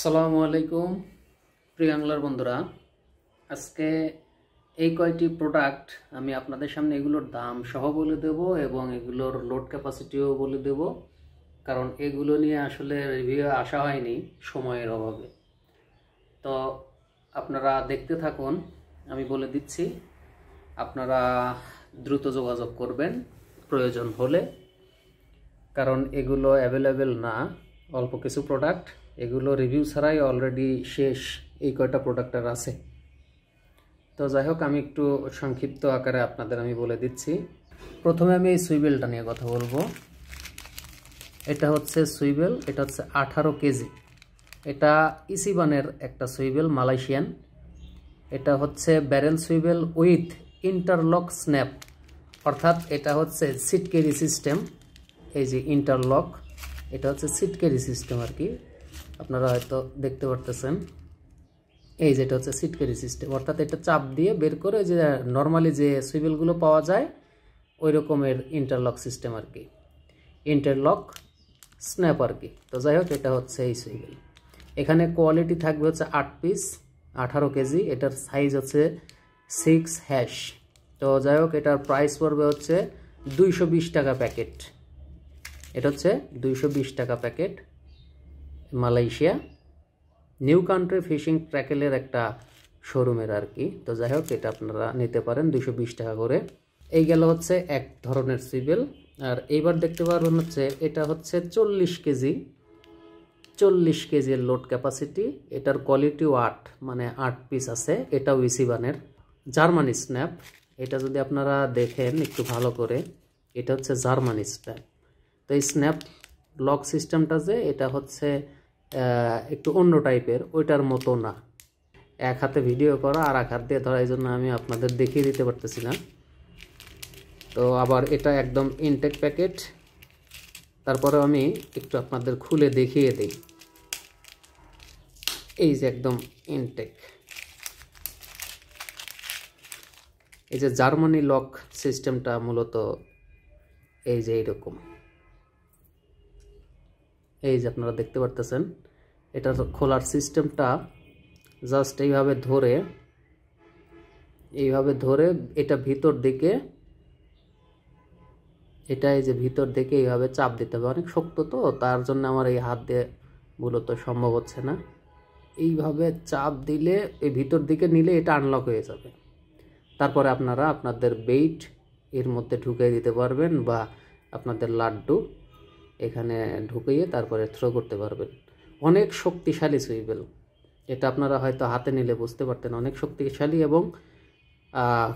সালামু আলাইকুম প্রিয়াংলার বন্ধুরা আজকে এই কয়টি প্রোডাক্ট আমি আপনাদের সামনে এগুলোর দাম সহ বলে দেব এবং এগুলোর লোড ক্যাপাসিটিও বলে দেব কারণ এগুলো নিয়ে আসলে রিভিউ আসা হয়নি সময়ের অভাবে তো আপনারা দেখতে থাকুন আমি বলে দিচ্ছি আপনারা দ্রুত যোগাযোগ করবেন প্রয়োজন হলে কারণ এগুলো অ্যাভেলেবেল না অল্প কিছু প্রোডাক্ট এগুলো রিভিউ ছাড়াই অলরেডি শেষ এই কয়টা প্রোডাক্টের আছে তো যাই হোক আমি একটু সংক্ষিপ্ত আকারে আপনাদের আমি বলে দিচ্ছি প্রথমে আমি এই সুইবেলটা নিয়ে কথা বলবো এটা হচ্ছে সুইবেল এটা হচ্ছে আঠারো কেজি এটা ইসিবানের একটা সুইবেল মালয়েশিয়ান এটা হচ্ছে barrel swivel with interlock snap অর্থাৎ এটা হচ্ছে সিট কেরি সিস্টেম এই যে ইন্টারলক এটা হচ্ছে সিট কেরি সিস্টেম আর কি আপনারা হয়তো দেখতে পারতেছেন এই যেটা হচ্ছে সিটকারি সিস্টেম অর্থাৎ এটা চাপ দিয়ে বের করে যে নর্মালি যে সুইবেলগুলো পাওয়া যায় ওই রকমের ইন্টারলক সিস্টেম আর কি ইন্টারলক স্ন্যাপ আর কি তো যাই হোক এটা হচ্ছে এই সুইবেল এখানে কোয়ালিটি থাকবে হচ্ছে আট পিস আঠারো কেজি এটার সাইজ হচ্ছে সিক্স হ্যাশ তো যাই হোক এটার প্রাইস পড়বে হচ্ছে দুইশো টাকা প্যাকেট এটা হচ্ছে দুইশো টাকা packet Malaysia new country fishing ট্র্যাকেলের একটা শোরুমের আর কি তো যাই হোক এটা আপনারা নিতে পারেন দুশো টাকা করে এই গেল হচ্ছে এক ধরনের সিভিল আর এইবার দেখতে পারবেন হচ্ছে এটা হচ্ছে চল্লিশ কেজি চল্লিশ কেজির লোড ক্যাপাসিটি এটার কোয়ালিটিও আট মানে আট পিস আছে এটাও ইসিবানের জার্মানি স্ন্যাপ এটা যদি আপনারা দেখেন একটু ভালো করে এটা হচ্ছে জার্মানি স্ন্যাপ তো এই স্ন্যাপ লক সিস্টেমটা যে এটা হচ্ছে একটু অন্য টাইপের ওইটার মতো না এক হাতে ভিডিও করা আর এক হাত দিয়ে ধরা এই জন্য আমি আপনাদের দেখিয়ে দিতে পারতেছি না তো আবার এটা একদম ইনটেক প্যাকেট তারপরে আমি একটু আপনাদের খুলে দেখিয়ে দিই এই যে একদম ইনটেক এই যে জার্মানি লক সিস্টেমটা মূলত এই যে এরকম এই যে আপনারা দেখতে পারতেছেন এটা খোলার সিস্টেমটা জাস্ট এইভাবে ধরে এইভাবে ধরে এটা ভিতর দিকে এটা এই যে ভিতর দিকে এইভাবে চাপ দিতে হবে অনেক শক্ত তো তার জন্য আমার এই হাত দিয়ে মূলত সম্ভব হচ্ছে না এইভাবে চাপ দিলে এই ভিতর দিকে নিলে এটা আনলক হয়ে যাবে তারপরে আপনারা আপনাদের বেইট এর মধ্যে ঢুকিয়ে দিতে পারবেন বা আপনাদের লাড্ডু এখানে ঢুকিয়ে তারপরে থ্রো করতে পারবেন অনেক শক্তিশালী সুইবেল এটা আপনারা হয়তো হাতে নিলে বুঝতে পারতেন অনেক শক্তিশালী এবং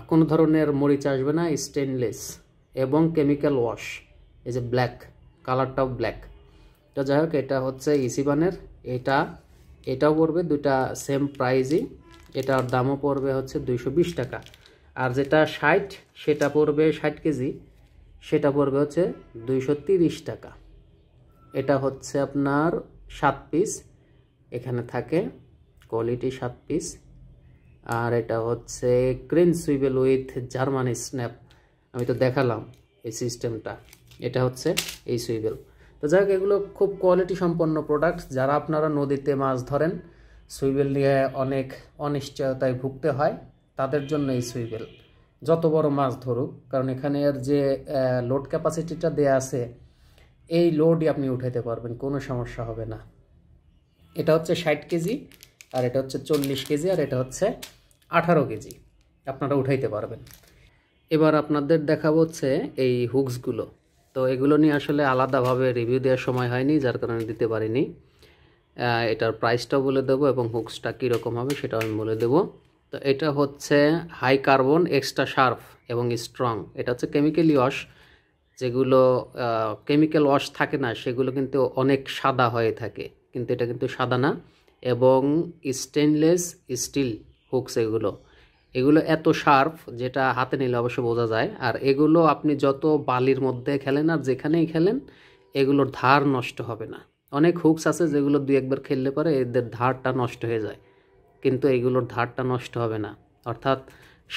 কোনো ধরনের মরিচ আসবে না স্টেনলেস এবং কেমিক্যাল ওয়াশ এই যে ব্ল্যাক কালারটাও ব্ল্যাক তো যাই হোক এটা হচ্ছে ইসিবানের এটা এটাও পড়বে দুইটা সেম প্রাইজই এটার দামও পড়বে হচ্ছে দুইশো টাকা আর যেটা ষাট সেটা পড়বে ষাট কেজি সেটা পড়বে হচ্ছে দুইশো টাকা এটা হচ্ছে আপনার সাত পিস এখানে থাকে কোয়ালিটি সাত পিস আর এটা হচ্ছে crane swivel with Germany snap আমি তো দেখালাম এই সিস্টেমটা এটা হচ্ছে এই সুইবেল তো যাই হোক এগুলো খুব কোয়ালিটি সম্পন্ন প্রোডাক্ট যারা আপনারা নদীতে মাছ ধরেন সুইবেল নিয়ে অনেক অনিশ্চয়তায় ভুগতে হয় তাদের জন্য এই সুইবেল যত বড় মাছ ধরুক কারণ এখানে আর যে লোড ক্যাপাসিটিটা দেয়া আছে এই লোডই আপনি উঠাইতে পারবেন কোনো সমস্যা হবে না এটা হচ্ছে ষাট কেজি আর এটা হচ্ছে চল্লিশ কেজি আর এটা হচ্ছে আঠারো কেজি আপনারা উঠাইতে পারবেন এবার আপনাদের দেখাবো হচ্ছে এই হুকসগুলো তো এগুলো নিয়ে আসলে আলাদাভাবে রিভিউ দেওয়ার সময় হয়নি যার কারণে দিতে পারিনি এটার প্রাইসটাও বলে দেবো এবং হুকসটা কীরকম হবে সেটাও আমি বলে দেবো তো এটা হচ্ছে হাই কার্বন এক্সট্রা শার্প এবং স্ট্রং এটা হচ্ছে কেমিক্যালি ওয়াশ যেগুলো কেমিক্যাল ওয়াশ থাকে না সেগুলো কিন্তু অনেক সাদা হয়ে থাকে কিন্তু এটা কিন্তু সাদা না এবং স্টেনলেস স্টিল হুকস এগুলো এগুলো এত শার্প যেটা হাতে নিলে অবশ্য বোঝা যায় আর এগুলো আপনি যত বালির মধ্যে খেলেন আর যেখানেই খেলেন এগুলোর ধার নষ্ট হবে না অনেক হুকস আছে যেগুলো দুই একবার খেললে পরে এদের ধারটা নষ্ট হয়ে যায় কিন্তু এগুলোর ধারটা নষ্ট হবে না অর্থাৎ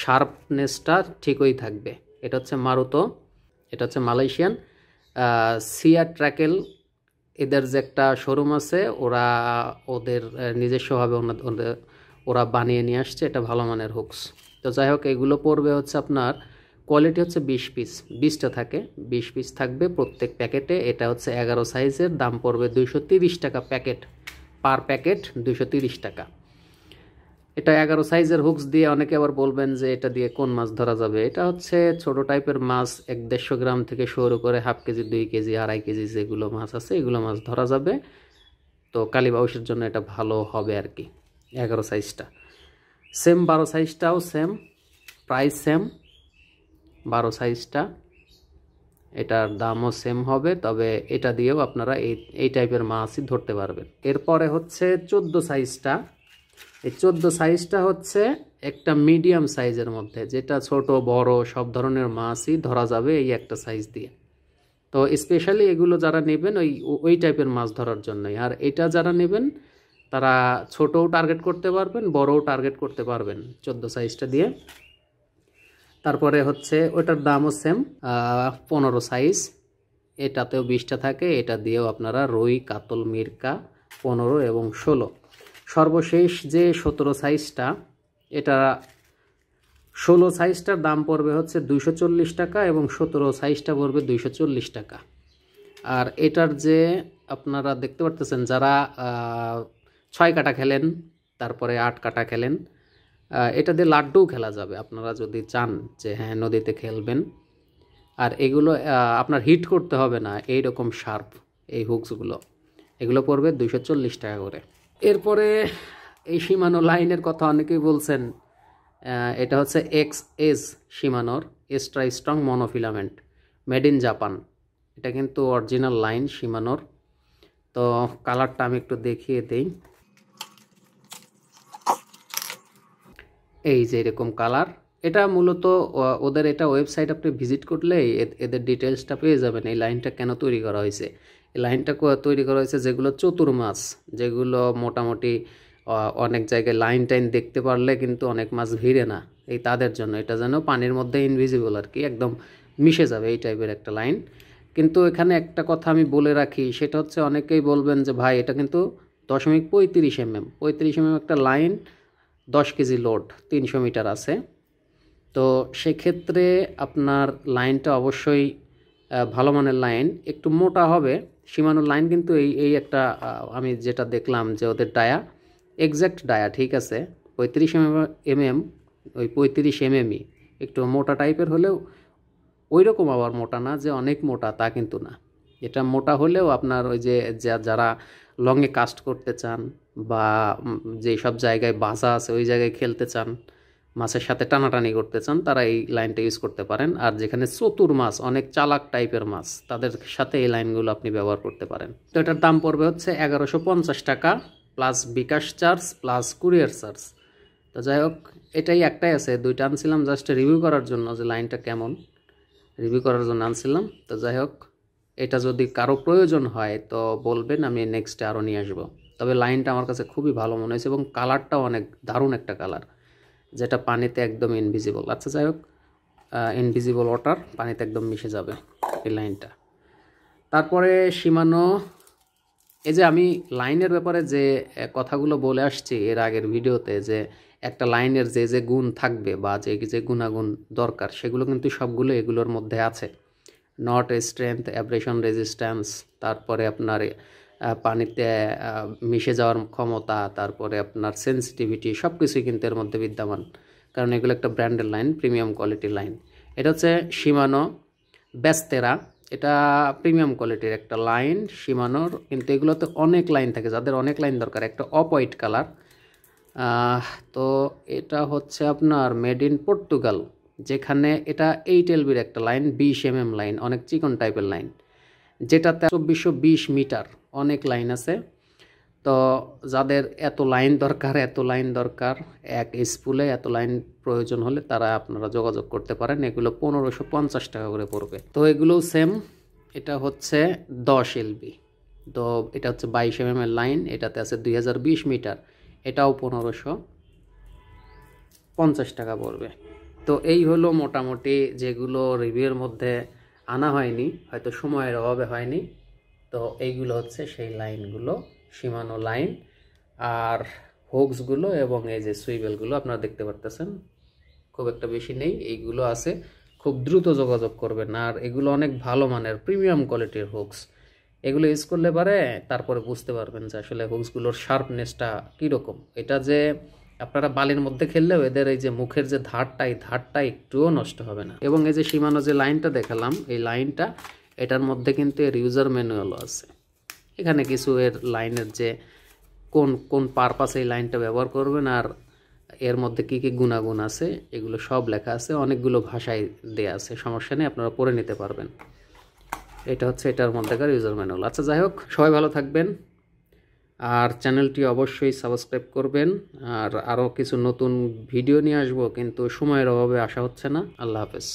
শার্পনেসটা ঠিকই থাকবে এটা হচ্ছে মারুতো এটা হচ্ছে মালয়েশিয়ান সিয়া ট্র্যাকেল এদের যে একটা শোরুম আছে ওরা ওদের নিজস্বভাবে ওনাদের ওরা বানিয়ে নিয়ে আসছে এটা ভালো মানের হুকস তো যাই হোক এগুলো পড়বে হচ্ছে আপনার কোয়ালিটি হচ্ছে বিশ পিস বিশটা থাকে বিশ পিস থাকবে প্রত্যেক প্যাকেটে এটা হচ্ছে এগারো সাইজের দাম পড়বে দুইশো টাকা প্যাকেট পার প্যাকেট দুইশো টাকা এটা এগারো সাইজের হুকস দিয়ে অনেকে আবার বলবেন যে এটা দিয়ে কোন মাছ ধরা যাবে এটা হচ্ছে ছোট টাইপের মাছ এক দেড়শো গ্রাম থেকে শুরু করে হাফ কেজি দুই কেজি আড়াই কেজি যেগুলো মাছ আছে এগুলো মাছ ধরা যাবে তো কালীবাউসের জন্য এটা ভালো হবে আর কি এগারো সাইজটা সেম বারো সাইজটাও সেম প্রাইস সেম বারো সাইজটা এটার দামও সেম হবে তবে এটা দিয়েও আপনারা এই এই টাইপের মাছই ধরতে পারবেন এরপরে হচ্ছে চোদ্দো সাইজটা এই চোদ্দো সাইজটা হচ্ছে একটা মিডিয়াম সাইজের মধ্যে যেটা ছোট বড় সব ধরনের মাছই ধরা যাবে এই একটা সাইজ দিয়ে তো স্পেশালি এগুলো যারা নেবেন ওই ওই টাইপের মাছ ধরার জন্যই আর এটা যারা নেবেন তারা ছোটও টার্গেট করতে পারবেন বড়ও টার্গেট করতে পারবেন চোদ্দো সাইজটা দিয়ে তারপরে হচ্ছে ওটার দামও সেম পনেরো সাইজ এটাতেও বিশটা থাকে এটা দিয়েও আপনারা রুই কাতল মির্কা পনেরো এবং ষোলো সর্বশেষ যে সতেরো সাইজটা এটা ষোলো সাইজটার দাম পড়বে হচ্ছে দুইশো টাকা এবং সতেরো সাইজটা পড়বে দুইশো টাকা আর এটার যে আপনারা দেখতে পারতেছেন যারা ছয় কাটা খেলেন তারপরে আট কাটা খেলেন এটা দিয়ে লাড্ডুও খেলা যাবে আপনারা যদি চান যে হ্যাঁ নদীতে খেলবেন আর এগুলো আপনার হিট করতে হবে না এই রকম শার্প এই হুকসগুলো এগুলো পড়বে দুইশো টাকা করে এরপরে এই সীমানো লাইনের কথা অনেকেই বলছেন এটা হচ্ছে এক্স এস সীমানোর extra strong monofilament made in Japan এটা কিন্তু অরিজিনাল লাইন সীমানোর তো কালারটা আমি একটু দেখিয়ে দেই এই যে এরকম কালার এটা মূলত ওদের এটা ওয়েবসাইট আপনি ভিজিট করলে এদের ডিটেলসটা পেয়ে যাবেন এই লাইনটা কেন তৈরি করা হয়েছে লাইনটা তৈরি করা হয়েছে যেগুলো চতুর্মাছ যেগুলো মোটামুটি অনেক জায়গায় লাইন টাইন দেখতে পারলে কিন্তু অনেক মাছ ভিড়ে না এই তাদের জন্য এটা যেন পানির মধ্যে ইনভিজিবল আর কি একদম মিশে যাবে এই টাইপের একটা লাইন কিন্তু এখানে একটা কথা আমি বলে রাখি সেটা হচ্ছে অনেকেই বলবেন যে ভাই এটা কিন্তু দশমিক পঁয়ত্রিশ এম mm, এম পঁয়ত্রিশ এম mm এম একটা লাইন দশ কেজি লোড তিনশো মিটার আছে তো সেক্ষেত্রে আপনার লাইনটা অবশ্যই ভালো মানের লাইন একটু মোটা হবে সীমানোর লাইন কিন্তু এই এই একটা আমি যেটা দেখলাম যে ওদের ডায়া এক্স্যাক্ট ডায়া ঠিক আছে পঁয়ত্রিশ এম এম ওই পঁয়ত্রিশ এম এমই একটু মোটা টাইপের হলেও ওই রকম আবার মোটা না যে অনেক মোটা তা কিন্তু না এটা মোটা হলেও আপনার ওই যে যারা লংয়ে কাস্ট করতে চান বা যেই সব জায়গায় বাসা আছে ওই জায়গায় খেলতে চান মাছের সাথে টানাটানি করতে চান তারা এই লাইনটা ইউজ করতে পারেন আর যেখানে চতুর মাছ অনেক চালাক টাইপের মাছ তাদের সাথে এই লাইনগুলো আপনি ব্যবহার করতে পারেন তো এটার দাম পড়বে হচ্ছে এগারোশো টাকা plus bKash charge plus courier charge তো যাই হোক এটাই একটাই আছে দুইটা আনছিলাম জাস্ট রিভিউ করার জন্য যে লাইনটা কেমন রিভিউ করার জন্য আনছিলাম তো যাই হোক এটা যদি কারো প্রয়োজন হয় তো বলবেন আমি নেক্সটে আরও নিয়ে আসবো তবে লাইনটা আমার কাছে খুবই ভালো মনে হয়েছে এবং কালারটাও অনেক দারুণ একটা কালার যেটা পানিতে একদম ইনভিজিবল আচ্ছা যাই হোক ইনভিজিবল ওয়াটার পানিতে একদম মিশে যাবে এই লাইনটা তারপরে সীমানো এই যে আমি লাইনের ব্যাপারে যে কথাগুলো বলে আসছি এর আগের ভিডিওতে যে একটা লাইনের যে যে গুণ থাকবে বা যে যে গুণাগুণ দরকার সেগুলো কিন্তু সবগুলো এগুলোর মধ্যে আছে নট স্ট্রেংথ অ্যাব্রেশন রেজিস্ট্যান্স তারপরে আপনার পানিতে মিশে যাওয়ার ক্ষমতা তারপরে আপনার সেন্সিটিভিটি সব কিছুই কিন্তু এর মধ্যে বিদ্যমান কারণ এগুলো একটা ব্র্যান্ডের লাইন প্রিমিয়াম কোয়ালিটির লাইন এটা হচ্ছে সীমানো ব্যস্তেরা এটা প্রিমিয়াম কোয়ালিটির একটা লাইন সীমানোর কিন্তু এগুলোতে অনেক লাইন থাকে যাদের অনেক লাইন দরকার একটা অফ হোয়াইট কালার তো এটা হচ্ছে আপনার মেড ইন পর্তুগাল যেখানে এটা এইট এলবির একটা লাইন বিশ এম লাইন অনেক চিকন টাইপের লাইন যেটাতে চব্বিশশো মিটার অনেক লাইন আছে তো যাদের এত লাইন দরকার এত লাইন দরকার এক স্কুলে এত লাইন প্রয়োজন হলে তারা আপনারা যোগাযোগ করতে পারেন এগুলো পনেরোশো পঞ্চাশ টাকা করে পড়বে তো এগুলোও সেম এটা হচ্ছে দশ এলবি তো এটা হচ্ছে বাইশ এম এর লাইন এটাতে আছে দুই মিটার এটাও পনেরোশো পঞ্চাশ টাকা পড়বে তো এই হলো মোটামুটি যেগুলো রিভিউর মধ্যে আনা হয়নি হয়তো সময়ের অভাবে হয়নি তো এইগুলো হচ্ছে সেই লাইনগুলো সীমানো লাইন আর হোক্সগুলো এবং এই যে সুইবেলগুলো আপনারা দেখতে পারতেছেন খুব একটা বেশি নেই এইগুলো আছে খুব দ্রুত যোগাযোগ করবেন আর এগুলো অনেক ভালো মানের প্রিমিয়াম কোয়ালিটির হোক্স এগুলো ইউজ করলে পারে তারপরে বুঝতে পারবেন যে আসলে হোক্সগুলোর শার্পনেসটা কীরকম এটা যে আপনারা বালির মধ্যে খেললেও এদের এই যে মুখের যে ধারটা এই ধারটা একটুও নষ্ট হবে না এবং এই যে সীমানো যে লাইনটা দেখালাম এই লাইনটা এটার মধ্যে কিন্তু এর ইউজার ম্যানুয়ালও আছে এখানে কিছু এর লাইনের যে কোন কোন পারপাসে এই লাইনটা ব্যবহার করবেন আর এর মধ্যে কী কী গুণাগুণ আছে এগুলো সব লেখা আছে অনেকগুলো ভাষায় দেয়া আছে সমস্যা নেই আপনারা পড়ে নিতে পারবেন এটা হচ্ছে এটার মধ্যেকার ইউজার ম্যানুয়াল আচ্ছা যাই হোক সবাই ভালো থাকবেন আর চ্যানেলটি অবশ্যই সাবস্ক্রাইব করবেন আর আরও কিছু নতুন ভিডিও নিয়ে আসবো কিন্তু সময়ের অভাবে আসা হচ্ছে না আল্লাহ হাফেজ